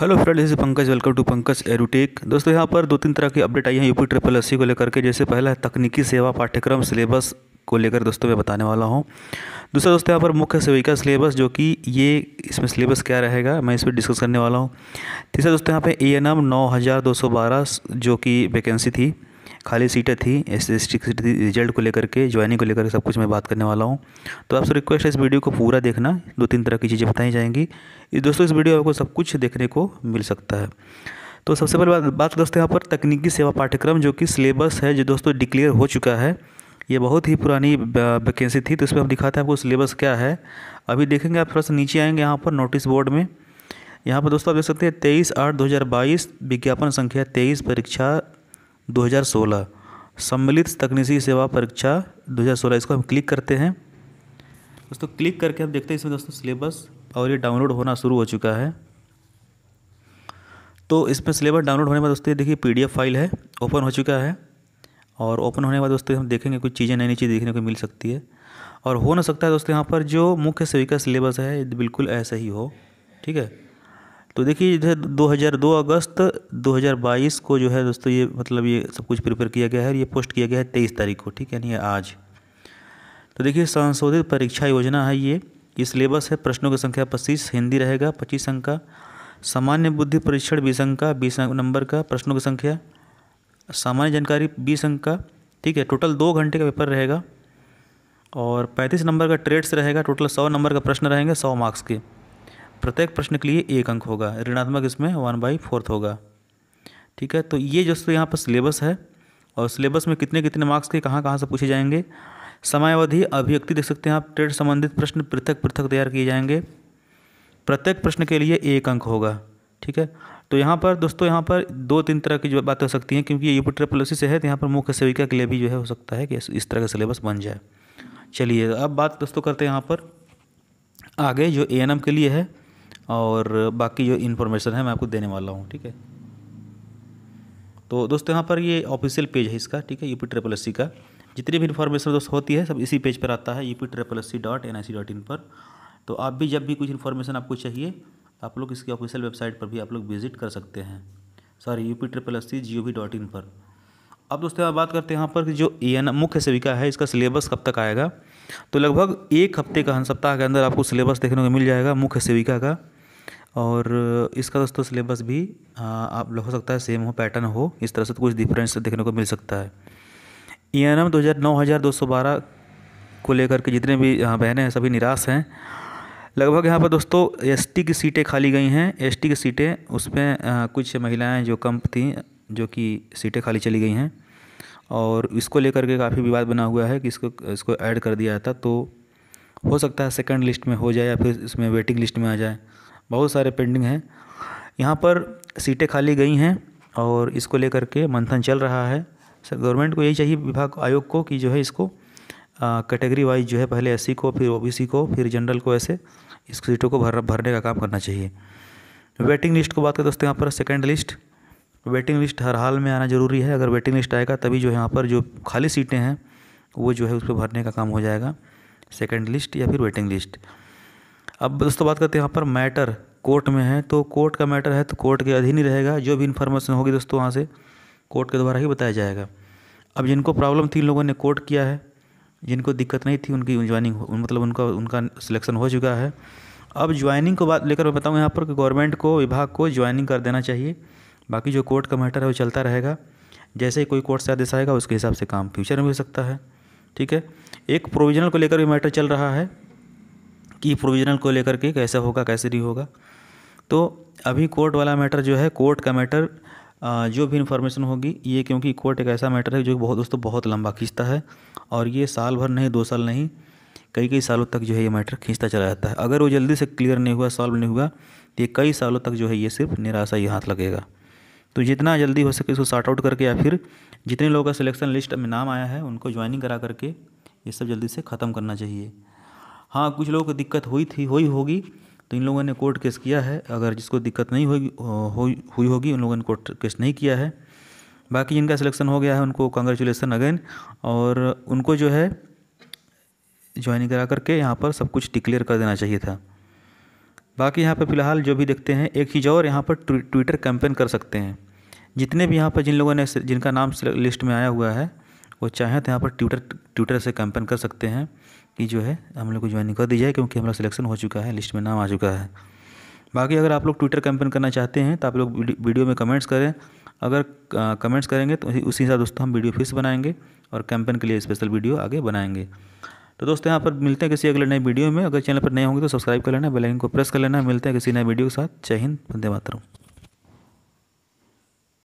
hello friend is Pankaj welcome to Pankaj Aerotech दोस्तों यहाँ पर दो तीन तरह की अपडेट आई है यूपी ट्रिपल एस को लेकर के जैसे पहला है तकनीकी सेवा पाठ्यक्रम सिलेबस को लेकर दोस्तों मैं बताने वाला हूँ दूसरा दोस्तों यहाँ पर मुख्य सेविका सिलेबस जो कि ये इसमें सिलेबस क्या रहेगा मैं इस पर डिस्कस करने वाला हूँ तीसरा दोस्तों यहाँ पर ए एन एम नौ हज़ार दो सौ बारह जो कि वैकेंसी थी खाली सीटें थी एस एस टी रिजल्ट को लेकर के ज्वाइनिंग को लेकर सब कुछ मैं बात करने वाला हूँ तो आपसे रिक्वेस्ट है इस वीडियो को पूरा देखना दो तीन तरह की चीज़ें बताई जाएंगी दोस्तों इस वीडियो आपको सब कुछ देखने को मिल सकता है तो सबसे पहले बात बात दोस्तों यहाँ पर तकनीकी सेवा पाठ्यक्रम जो कि सिलेबस है जो दोस्तों डिक्लेयर हो चुका है ये बहुत ही पुरानी वैकेंसी थी तो इसमें हम दिखाते हैं आपको सिलेबस क्या है अभी देखेंगे आप थोड़ा सा नीचे आएंगे यहाँ पर नोटिस बोर्ड में यहाँ पर दोस्तों आप देख सकते हैं तेईस आठ दो हज़ार बाईस विज्ञापन संख्या तेईस परीक्षा 2016 सम्मिलित तकनीकी सेवा परीक्षा 2016 इसको हम क्लिक करते हैं दोस्तों क्लिक करके हम देखते हैं इसमें दोस्तों सिलेबस और ये डाउनलोड होना शुरू हो चुका है तो इसमें सिलेबस डाउनलोड होने के बाद दोस्तों देखिए पी फाइल है ओपन हो चुका है और ओपन होने के बाद दोस्तों हम देखेंगे कुछ चीज़ें नई नई चीज़ देखने को मिल सकती है और हो ना सकता है दोस्तों यहाँ पर जो मुख्य सेविका सिलेबस है बिल्कुल ऐसा ही हो ठीक है तो देखिए जो है दो अगस्त 2022 को जो है दोस्तों ये मतलब ये सब कुछ प्रिपेयर किया गया है ये पोस्ट किया गया है तेईस तारीख को ठीक है यानी आज तो देखिए संशोधित परीक्षा योजना है ये ये सिलेबस है प्रश्नों की संख्या पच्चीस हिंदी रहेगा पच्चीस अंक का सामान्य बुद्धि परीक्षण बीस अंक का बीस नंबर का प्रश्नों की संख्या सामान्य जानकारी बीस अंक का ठीक है टोटल दो घंटे का पेपर रहेगा और पैंतीस नंबर का ट्रेड्स रहेगा टोटल सौ नंबर का प्रश्न रहेंगे सौ मार्क्स के प्रत्येक प्रश्न के लिए एक अंक होगा ऋणात्मक इसमें वन बाई फोर्थ होगा ठीक है तो ये तो यहाँ पर सिलेबस है और सिलेबस में कितने कितने मार्क्स के कहाँ कहाँ से पूछे जाएंगे समयावधि अभिव्यक्ति देख सकते हैं आप ट्रेड संबंधित प्रश्न पृथक पृथक तैयार किए जाएंगे प्रत्येक प्रश्न के लिए एक अंक होगा ठीक है तो यहाँ पर दोस्तों यहाँ पर दो तीन तरह की जो बातें हो सकती हैं क्योंकि ये यूपी पॉलिसी से है तो यहाँ पर मुख्य सेविका के लिए भी जो है हो सकता है कि इस तरह का सिलेबस बन जाए चलिए अब बात दोस्तों करते हैं यहाँ पर आगे जो ए के लिए है और बाकी जो इन्फॉर्मेशन है मैं आपको देने वाला हूँ ठीक है तो दोस्तों यहाँ पर ये ऑफिशियल पेज है इसका ठीक है यूपी ट्रिपल एस का जितनी भी इन्फॉर्मेशन दोस्त होती है सब इसी पेज पर आता है UP triple S dot N I C dot in पर तो आप भी जब भी कुछ इन्फॉर्मेशन आपको चाहिए आप लोग इसकी ऑफिशियल वेबसाइट पर भी आप लोग विजिट कर सकते हैं sorry U P triple S C G O V dot in पर अब दोस्तों आप बात करते हैं यहाँ पर कि जो ए एन मुख्य सेविका है इसका सिलेबस कब तक आएगा तो लगभग एक हफ्ते का सप्ताह के अंदर आपको सिलेबस देखने को मिल जाएगा मुख्य सेविका का और इसका दोस्तों सिलेबस भी आप हो सकता है सेम हो पैटर्न हो इस तरह से तो कुछ डिफरेंस देखने को मिल सकता है ई एन एम दो हज़ार नौ हज़ार दो सौ बारह को लेकर के जितने भी बहनें हैं सभी निराश हैं लगभग यहाँ पर दोस्तों एसटी की सीटें खाली गई हैं एसटी की सीटें उसमें कुछ महिलाएं जो कम थी जो कि सीटें खाली चली गई हैं और इसको लेकर के काफ़ी विवाद बना हुआ है कि इसको इसको ऐड कर दिया जाता तो हो सकता है सेकंड लिस्ट में हो जाए या फिर इसमें वेटिंग लिस्ट में आ जाए बहुत सारे पेंडिंग हैं यहाँ पर सीटें खाली गई हैं और इसको लेकर के मंथन चल रहा है सर गवर्नमेंट को यही चाहिए विभाग आयोग को कि जो है इसको कैटेगरी वाइज जो है पहले एस को फिर ओ को फिर जनरल को ऐसे इस सीटों को भर भरने का काम करना चाहिए वेटिंग लिस्ट को बात करें दोस्तों यहाँ पर सेकेंड लिस्ट वेटिंग लिस्ट हर हाल में आना ज़रूरी है अगर वेटिंग लिस्ट आएगा तभी जो यहाँ पर जो खाली सीटें हैं वो जो है उस पर भरने का काम हो जाएगा सेकेंड लिस्ट या फिर वेटिंग लिस्ट अब दोस्तों बात करते हैं यहाँ पर मैटर कोर्ट में है तो कोर्ट का मैटर है तो कोर्ट के अधीन ही रहेगा जो भी इन्फॉर्मेशन होगी दोस्तों वहाँ से कोर्ट के द्वारा ही बताया जाएगा अब जिनको प्रॉब्लम थी इन लोगों ने कोर्ट किया है जिनको दिक्कत नहीं थी उनकी ज्वाइनिंग मतलब उनका उनका सिलेक्शन हो चुका है अब ज्वाइनिंग को बात लेकर मैं बताऊँ यहाँ पर कि गवर्नमेंट को विभाग को ज्वाइनिंग कर देना चाहिए बाकी जो कोर्ट का मैटर है वो चलता रहेगा जैसे ही कोई कोर्ट से आदेश आएगा उसके हिसाब से काम फ्यूचर में हो सकता है ठीक है एक प्रोविजनल को लेकर भी मैटर चल रहा है कि प्रोविजनल को लेकर के कैसे होगा कैसे नहीं होगा तो अभी कोर्ट वाला मैटर जो है कोर्ट का मैटर जो भी इन्फॉर्मेशन होगी ये क्योंकि कोर्ट एक ऐसा मैटर है जो बहुत दोस्तों बहुत लंबा खींचता है और ये साल भर नहीं दो साल नहीं कई कई सालों तक जो है ये मैटर खींचता चला जाता है अगर वो जल्दी से क्लियर नहीं हुआ सॉल्व नहीं हुआ तो ये कई सालों तक जो है ये सिर्फ निराशा ही हाथ लगेगा तो जितना जल्दी हो सके इसको सॉर्ट आउट करके या फिर जितने लोगों का सिलेक्शन लिस्ट में नाम आया है उनको ज्वाइनिंग करा करके ये सब जल्दी से ख़त्म करना चाहिए हाँ कुछ लोगों को दिक्कत हुई थी हुई होगी तो इन लोगों ने कोर्ट केस किया है अगर जिसको दिक्कत नहीं हुई हुई होगी उन लोगों ने कोर्ट केस नहीं किया है बाकी जिनका सिलेक्शन हो गया है उनको कंग्रेचुलेसन अगेन और उनको जो है ज्वाइन करा करके यहाँ पर सब कुछ डिक्लेयर कर देना चाहिए था बाकी यहाँ पर फ़िलहाल जो भी देखते हैं एक चीज़ और यहाँ पर ट्विटर कैंपेन कर सकते हैं जितने भी यहाँ पर जिन लोगों ने जिनका नाम लिस्ट में आया हुआ है वो चाहें तो यहाँ पर ट्विटर ट्विटर से कैंपेन कर सकते हैं कि जो है हम लोग को ज्वाइनिंग कर दी जाए क्योंकि हमारा सिलेक्शन हो चुका है लिस्ट में नाम आ चुका है बाकी अगर आप लोग ट्विटर कैंपेन करना चाहते हैं तो आप लोग वीडियो में कमेंट्स करें अगर कमेंट्स करेंगे तो उसी हिसाब दोस्तों हम वीडियो फिर बनाएंगे और कैंपेन के लिए स्पेशल वीडियो आगे बनाएंगे तो दोस्तों यहाँ पर मिलते हैं किसी अगले नए वीडियो में अगर चैनल पर नए होंगे तो सब्सक्राइब कर लेना बेल आइकन को प्रेस कर लेना मिलते हैं किसी नए वीडियो के साथ जय हिंद वंदे मातरम